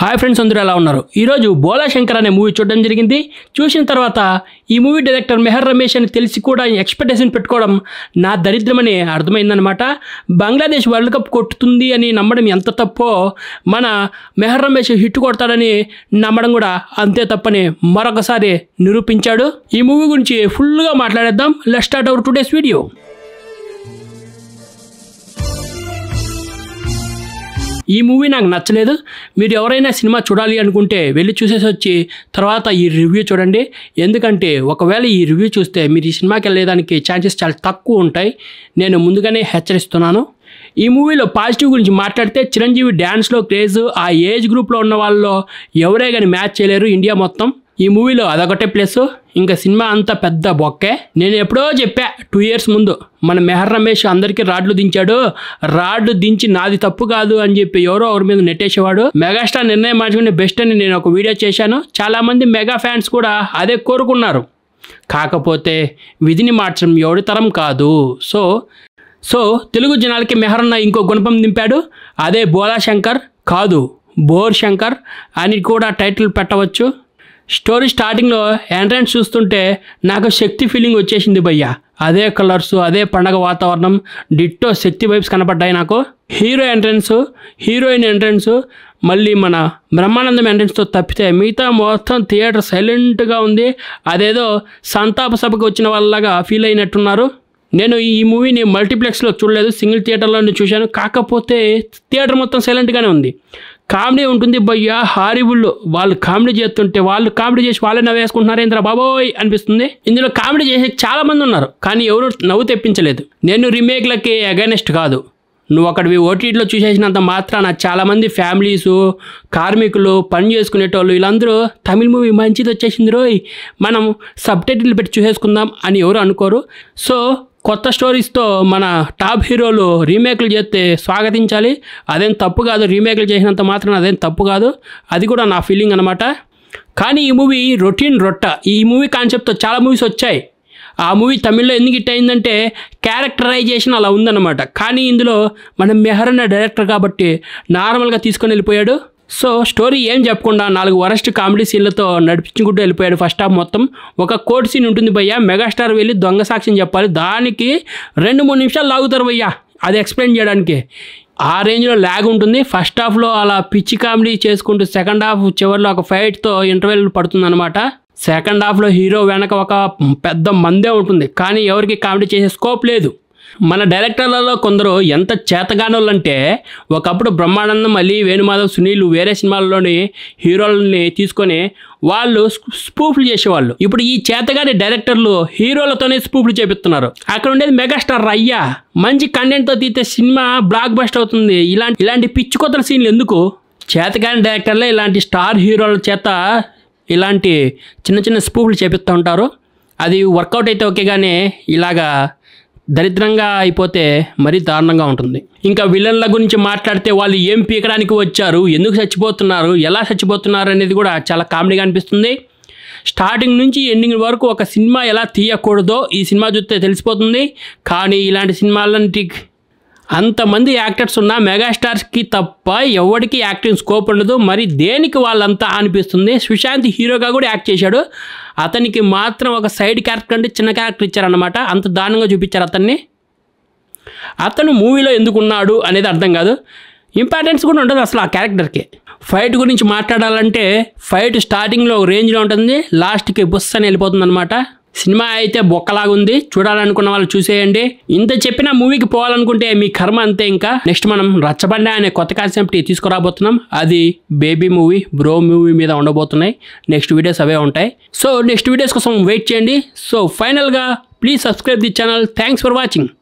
hi friends అందరూ ఎలా ఉన్నారు ఈరోజు బోలా శంకర్ అనే మూవీ చూడడం జరిగింది చూసిన తర్వాత ఈ మూవీ డైరెక్టర్ మెహర్ రమేష్ అని తెలిసి కూడా ఎక్స్పెక్టేషన్ పెట్టుకోవడం నా దరిద్రమని అర్థమైందనమాట బంగ్లాదేశ్ వరల్డ్ కప్ కొట్టుతుంది అని నమ్మడం ఎంత తప్పో మన మెహర్ రమేష్ హిట్ కొడతాడని నమ్మడం కూడా అంతే తప్పని మరొకసారి నిరూపించాడు ఈ మూవీ గురించి ఫుల్గా మాట్లాడేద్దాం లెస్ట్ స్టార్ట్ అవర్ టుడేస్ వీడియో ఈ మూవీ నాకు నచ్చలేదు మీరు ఎవరైనా సినిమా చూడాలి అనుకుంటే వెళ్ళి చూసేసి వచ్చి తర్వాత ఈ రివ్యూ చూడండి ఎందుకంటే ఒకవేళ ఈ రివ్యూ చూస్తే మీరు ఈ సినిమాకి వెళ్ళేదానికి ఛాన్సెస్ చాలా తక్కువ ఉంటాయి నేను ముందుగానే హెచ్చరిస్తున్నాను ఈ మూవీలో పాజిటివ్ గురించి మాట్లాడితే చిరంజీవి డ్యాన్స్లో క్రేజ్ ఆ ఏజ్ గ్రూప్లో ఉన్న వాళ్ళలో ఎవరే కానీ మ్యాచ్ చేయలేరు ఇండియా మొత్తం ఈ మూవీలో అదొకటే ప్లస్ ఇంకా సినిమా అంతా పెద్ద బొక్కే నేను ఎప్పుడో చెప్పా టూ ఇయర్స్ ముందు మన మెహర్ రమేష్ అందరికీ రాడ్లు దించాడు రాడ్లు దించి నాది తప్పు కాదు అని చెప్పి ఎవరో ఎవరి మీద నెట్టేసేవాడు మెగాస్టార్ నిర్ణయం మార్చుకునే బెస్ట్ అని నేను ఒక వీడియో చేశాను చాలామంది మెగా ఫ్యాన్స్ కూడా అదే కోరుకున్నారు కాకపోతే విధిని మార్చడం ఎవడి తరం కాదు సో సో తెలుగు జనాలకి మెహరన్న ఇంకో గుణపం దింపాడు అదే బోలా శంకర్ కాదు బోర్ శంకర్ అని కూడా టైటిల్ పెట్టవచ్చు స్టోరీ స్టార్టింగ్లో ఎంట్రన్స్ చూస్తుంటే నాకు శక్తి ఫీలింగ్ వచ్చేసింది భయ్యా అదే కలర్స్ అదే పండగ వాతావరణం డిట్టో శక్తి వైబ్స్ కనపడ్డాయి నాకు హీరో ఎంట్రన్స్ హీరోయిన్ ఎంట్రన్స్ మళ్ళీ మన బ్రహ్మానందం ఎంట్రన్స్తో తప్పితే మిగతా మొత్తం థియేటర్ సైలెంట్గా ఉంది అదేదో సంతాప సభకు వచ్చిన వాళ్ళలాగా ఫీల్ అయినట్టున్నారు నేను ఈ మూవీని మల్టీప్లెక్స్లో చూడలేదు సింగిల్ థియేటర్లోనే చూశాను కాకపోతే థియేటర్ మొత్తం సైలెంట్గానే ఉంది కామెడీ ఉంటుంది బయ్యా హాలీవుడ్లో వాళ్ళు కామెడీ చేస్తుంటే వాళ్ళు కామెడీ చేసి వాళ్ళే నవ్వేసుకుంటున్నారు ఇంద్ర బాబోయ్ అనిపిస్తుంది ఇందులో కామెడీ చేసే చాలా మంది ఉన్నారు కానీ ఎవరు నవ్వు తెప్పించలేదు నేను రీమేక్లకి అగైనెస్ట్ కాదు నువ్వు అక్కడ ఓటీటీలో చూసేసినంత మాత్రాన చాలామంది ఫ్యామిలీసు కార్మికులు పని చేసుకునేటోళ్ళు వీళ్ళందరూ తమిళ మూవీ మంచిది వచ్చేసింది రోయ్ మనం సబ్ టైటిల్ పెట్టి చూసేసుకుందాం అని ఎవరు అనుకోరు సో కొత్త స్టోరీస్తో మన టాప్ హీరోలు రీమేక్లు చేస్తే స్వాగతించాలి అదేం తప్పు కాదు రీమేక్లు చేసినంత మాత్రం అదేం తప్పు కాదు అది కూడా నా ఫీలింగ్ అనమాట కానీ ఈ మూవీ రొటీన్ రొట్ట ఈ మూవీ కాన్సెప్ట్తో చాలా మూవీస్ వచ్చాయి ఆ మూవీ తమిళ్లో ఎందుకు ఇట్ అయిందంటే క్యారెక్టరైజేషన్ అలా ఉందన్నమాట కానీ ఇందులో మన మెహర్ అన్న డైరెక్టర్ కాబట్టి నార్మల్గా తీసుకొని వెళ్ళిపోయాడు సో స్టోరీ ఏం చెప్పకుండా నాలుగు వరస్ట్ కామెడీ సీన్లతో నడిపించుకుంటూ వెళ్ళిపోయాడు ఫస్ట్ హాఫ్ మొత్తం ఒక కోర్టు సీన్ ఉంటుంది భయ్య మెగాస్టార్ వెళ్ళి దొంగ సాక్ష్యం చెప్పాలి దానికి రెండు మూడు నిమిషాలు లాగుతారు భయ్యా అది ఎక్స్ప్లెయిన్ చేయడానికి ఆ రేంజ్లో ల్యాగ్ ఉంటుంది ఫస్ట్ హాఫ్లో అలా పిచ్చి కామెడీ చేసుకుంటూ సెకండ్ హాఫ్ చివరిలో ఒక ఫైట్తో ఇంటర్వెల్ అనమాట సెకండ్ హాఫ్లో హీరో వెనక ఒక పెద్ద మందే ఉంటుంది కానీ ఎవరికి కామెడీ చేసే స్కోప్ లేదు మన డైరెక్టర్లలో కొందరు ఎంత చేతగానోళ్ళంటే ఒకప్పుడు బ్రహ్మానందం అలీ వేణుమాధవ్ సునీల్ వేరే సినిమాల్లోని హీరోలని తీసుకొని వాళ్ళు స్పూఫ్లు చేసేవాళ్ళు ఇప్పుడు ఈ చేతగాని డైరెక్టర్లు హీరోలతోనే స్పూఫ్లు చేపిస్తున్నారు అక్కడ ఉండేది మెగాస్టార్ రయ్యా మంచి కంటెంట్తో తీస్తే సినిమా బ్లాక్ బస్ట్ అవుతుంది ఇలాంటి ఇలాంటి పిచ్చుకొత్తల సీన్లు ఎందుకు చేతగాని డైరెక్టర్లే ఇలాంటి స్టార్ హీరోల చేత ఇలాంటి చిన్న చిన్న స్పూఫ్లు చేపిస్తూ ఉంటారు అది వర్కౌట్ అయితే ఓకే కానీ ఇలాగా దరిద్రంగా అయిపోతే మరీ దారుణంగా ఉంటుంది ఇంకా విలన్ల గురించి మాట్లాడితే వాళ్ళు ఏం పీకడానికి వచ్చారు ఎందుకు చచ్చిపోతున్నారు ఎలా చచ్చిపోతున్నారు అనేది కూడా చాలా కామెడీగా అనిపిస్తుంది స్టార్టింగ్ నుంచి ఎండింగ్ వరకు ఒక సినిమా ఎలా తీయకూడదో ఈ సినిమా చూస్తే తెలిసిపోతుంది కానీ ఇలాంటి సినిమాలంటి అంతమంది యాక్టర్స్ ఉన్న మెగాస్టార్స్కి తప్ప ఎవరికి యాక్టింగ్ స్కోప్ ఉండదు మరి దేనికి వాళ్ళంతా అనిపిస్తుంది సుశాంత్ హీరోగా కూడా యాక్ట్ చేశాడు అతనికి మాత్రం ఒక సైడ్ క్యారెక్టర్ అంటే చిన్న క్యారెక్టర్ ఇచ్చారనమాట అంత దారుణంగా చూపించారు అతన్ని అతను మూవీలో ఎందుకు ఉన్నాడు అనేది అర్థం కాదు ఇంపార్టెన్స్ కూడా ఉంటుంది అసలు ఆ క్యారెక్టర్కి ఫైట్ గురించి మాట్లాడాలంటే ఫైట్ స్టార్టింగ్లో ఒక రేంజ్లో ఉంటుంది లాస్ట్కి బుస్ అని వెళ్ళిపోతుంది అనమాట సినిమా అయితే బొక్కలాగుంది చూడాలనుకున్న వాళ్ళు చూసేయండి ఇంత చెప్పిన మూవీకి పోవాలనుకుంటే మీ కర్మ అంతే ఇంకా నెక్స్ట్ మనం రచ్చబండ అనే కొత్త కాన్సెప్ట్ తీసుకురాబోతున్నాం అది బేబీ మూవీ బ్రో మూవీ మీద ఉండబోతున్నాయి నెక్స్ట్ వీడియోస్ అవే ఉంటాయి సో నెక్స్ట్ వీడియోస్ కోసం వెయిట్ చేయండి సో ఫైనల్గా please subscribe the channel thanks for watching